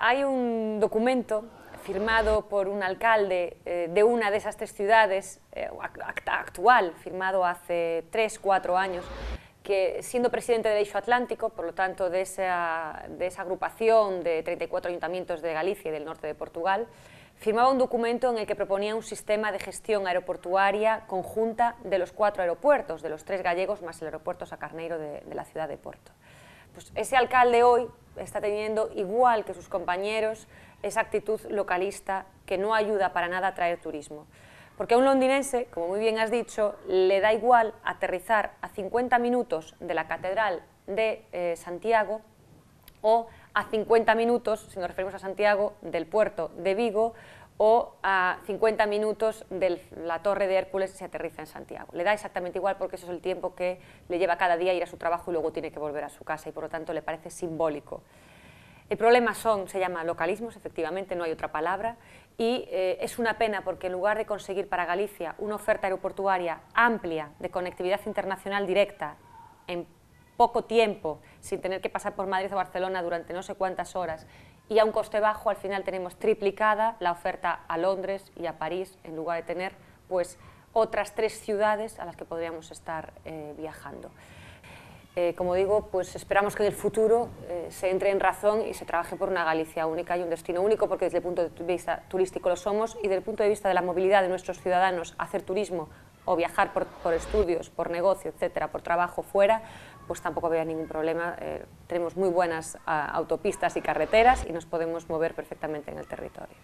Hay un documento firmado por un alcalde eh, de una de esas tres ciudades, eh, actual, firmado hace tres, cuatro años, que siendo presidente del Eixo Atlántico, por lo tanto de esa, de agrupación de 34 ayuntamientos de Galicia y del norte de Portugal, firmaba un documento en el que proponía un sistema de gestión aeroportuaria conjunta de los cuatro aeropuertos, de los tres gallegos más el aeropuerto Sacarneiro de, de la ciudad de Porto. Pues ese alcalde hoy está teniendo, igual que sus compañeros, esa actitud localista que no ayuda para nada a traer turismo. Porque a un londinense, como muy bien has dicho, le da igual aterrizar a 50 minutos de la Catedral de eh, Santiago o a 50 minutos, si nos referimos a Santiago, del puerto de Vigo o 50 minutos de la Torre de Hércules se aterriza en Santiago. Le da exactamente igual porque eso es el tiempo que le lleva cada día ir a su trabajo y luego tiene que volver a su casa y por lo tanto le parece simbólico. El problema son, se llama localismos, efectivamente, no hay otra palabra, y eh, es una pena porque en lugar de conseguir para Galicia una oferta aeroportuaria amplia de conectividad internacional directa en poco tiempo, sin tener que pasar por Madrid o Barcelona durante no sé cuántas horas y a un coste bajo al final tenemos triplicada la oferta a Londres y a París en lugar de tener pues otras tres ciudades a las que podríamos estar eh, viajando. Eh, como digo, pues esperamos que en el futuro eh, se entre en razón y se trabaje por una Galicia única y un destino único, porque desde el punto de vista turístico lo somos y desde el punto de vista de la movilidad de nuestros ciudadanos, hacer turismo o viajar por, estudios, por negocio, etcétera, por trabajo fuera, pues tampoco había ningún problema. Eh, tenemos muy buenas ah, autopistas y carreteras y nos podemos mover perfectamente en el territorio.